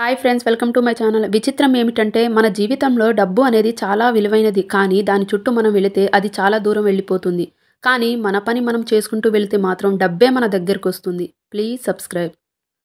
hi friends welcome to my channel విచిత్రం ఏమిటంటే మన జీవితంలో డబ్బు అనేది చాలా విలువైనది కానీ దాని చుట్టూ మనం వెళితే అది చాలా దూరం వెళ్ళిపోతుంది కానీ మన పని మనం చేసుకుంటూ వెళితే మాత్రం డబ్బే మన దగ్గరకు వస్తుంది ప్లీజ్ సబ్స్క్రైబ్